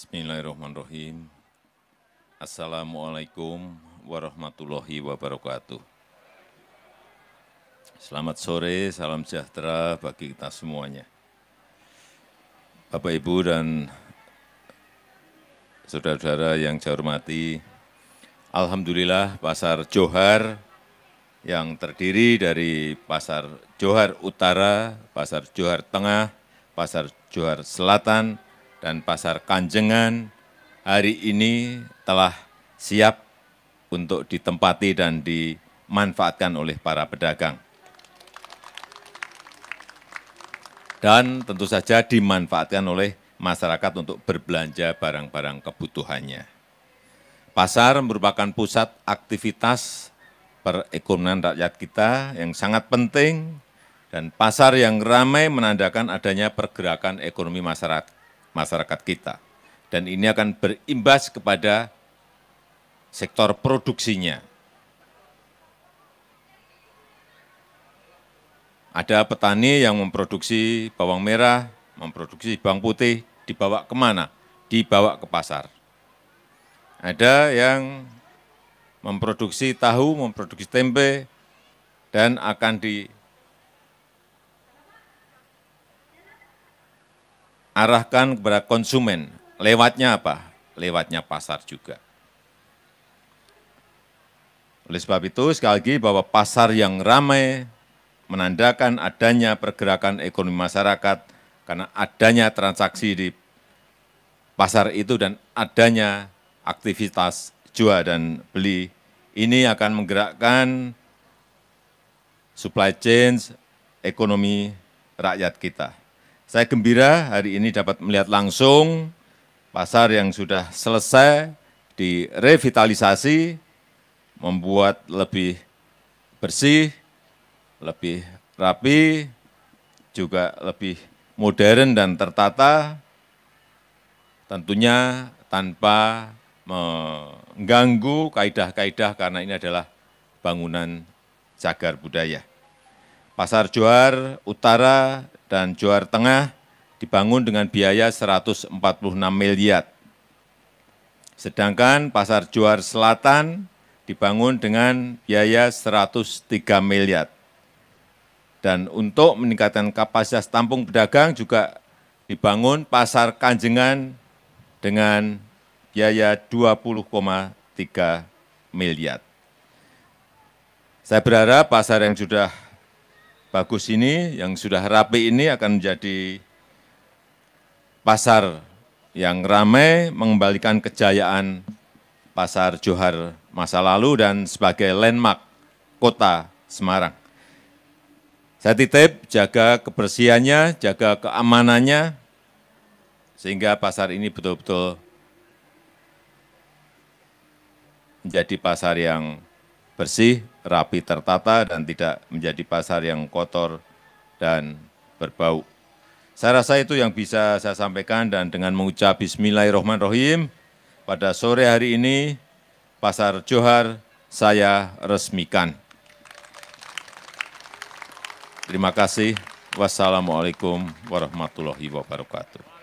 Bismillahirrahmanirrahim. Assalamualaikum warahmatullahi wabarakatuh. Selamat sore, salam sejahtera bagi kita semuanya. Bapak, Ibu, dan saudara-saudara yang saya hormati, Alhamdulillah Pasar Johar yang terdiri dari Pasar Johar Utara, Pasar Johar Tengah, Pasar Johar Selatan, dan Pasar Kanjengan hari ini telah siap untuk ditempati dan dimanfaatkan oleh para pedagang. Dan tentu saja dimanfaatkan oleh masyarakat untuk berbelanja barang-barang kebutuhannya. Pasar merupakan pusat aktivitas perekonomian rakyat kita yang sangat penting dan pasar yang ramai menandakan adanya pergerakan ekonomi masyarakat masyarakat kita. Dan ini akan berimbas kepada sektor produksinya. Ada petani yang memproduksi bawang merah, memproduksi bawang putih, dibawa kemana? Dibawa ke pasar. Ada yang memproduksi tahu, memproduksi tempe, dan akan di arahkan kepada konsumen. Lewatnya apa? Lewatnya pasar juga. Oleh sebab itu, sekali lagi bahwa pasar yang ramai menandakan adanya pergerakan ekonomi masyarakat karena adanya transaksi di pasar itu dan adanya aktivitas jual dan beli. Ini akan menggerakkan supply chain ekonomi rakyat kita. Saya gembira hari ini dapat melihat langsung pasar yang sudah selesai direvitalisasi, membuat lebih bersih, lebih rapi, juga lebih modern dan tertata, tentunya tanpa mengganggu kaidah-kaidah karena ini adalah bangunan cagar budaya. Pasar Johar Utara dan Johar Tengah dibangun dengan biaya 146 miliar. Sedangkan Pasar Johar Selatan dibangun dengan biaya 103 miliar. Dan untuk meningkatkan kapasitas tampung pedagang juga dibangun Pasar Kanjengan dengan biaya 20,3 miliar. Saya berharap pasar yang sudah bagus ini, yang sudah rapi ini akan menjadi pasar yang ramai, mengembalikan kejayaan pasar Johar masa lalu dan sebagai landmark kota Semarang. Saya titip jaga kebersihannya, jaga keamanannya, sehingga pasar ini betul-betul menjadi pasar yang bersih, rapi tertata, dan tidak menjadi pasar yang kotor dan berbau. Saya rasa itu yang bisa saya sampaikan dan dengan mengucap bismillahirrahmanirrahim, pada sore hari ini Pasar Johar saya resmikan. Terima kasih. Wassalamualaikum warahmatullahi wabarakatuh.